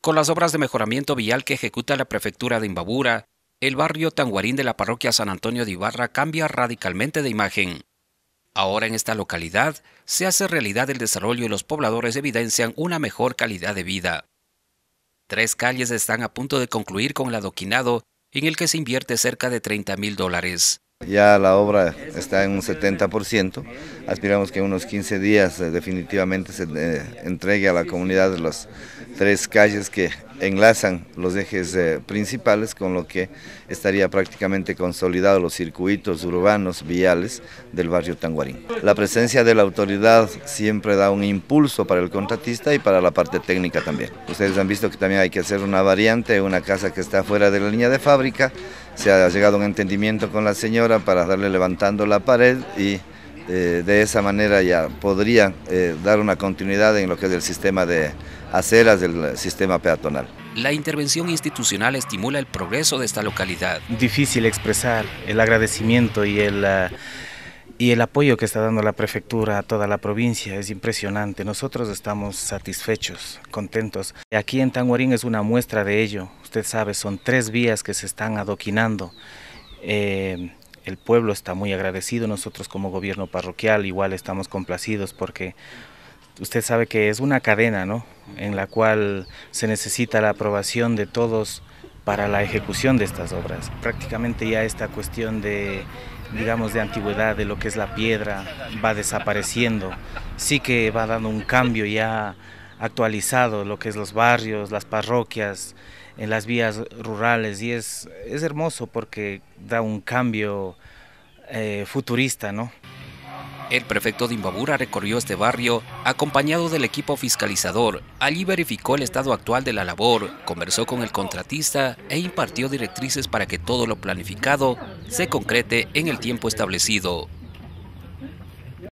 Con las obras de mejoramiento vial que ejecuta la prefectura de Imbabura, el barrio Tanguarín de la parroquia San Antonio de Ibarra cambia radicalmente de imagen. Ahora en esta localidad se hace realidad el desarrollo y los pobladores evidencian una mejor calidad de vida. Tres calles están a punto de concluir con el adoquinado en el que se invierte cerca de 30 mil dólares. Ya la obra está en un 70%, aspiramos que en unos 15 días eh, definitivamente se eh, entregue a la comunidad de las tres calles que enlazan los ejes eh, principales, con lo que estaría prácticamente consolidado los circuitos urbanos viales del barrio Tanguarín. La presencia de la autoridad siempre da un impulso para el contratista y para la parte técnica también. Ustedes han visto que también hay que hacer una variante, una casa que está fuera de la línea de fábrica, se ha llegado a un entendimiento con la señora para darle levantando la pared y eh, de esa manera ya podría eh, dar una continuidad en lo que es el sistema de aceras del sistema peatonal. La intervención institucional estimula el progreso de esta localidad. Difícil expresar el agradecimiento y el... Eh, y el apoyo que está dando la prefectura a toda la provincia es impresionante. Nosotros estamos satisfechos, contentos. Aquí en Tanguarín es una muestra de ello. Usted sabe, son tres vías que se están adoquinando el pueblo está muy agradecido, nosotros como gobierno parroquial igual estamos complacidos porque usted sabe que es una cadena, ¿no? En la cual se necesita la aprobación de todos para la ejecución de estas obras. Prácticamente ya esta cuestión de, digamos, de antigüedad, de lo que es la piedra, va desapareciendo. Sí que va dando un cambio ya actualizado lo que es los barrios, las parroquias, en las vías rurales y es, es hermoso porque da un cambio eh, futurista, ¿no? El prefecto de Imbabura recorrió este barrio acompañado del equipo fiscalizador. Allí verificó el estado actual de la labor, conversó con el contratista e impartió directrices para que todo lo planificado se concrete en el tiempo establecido.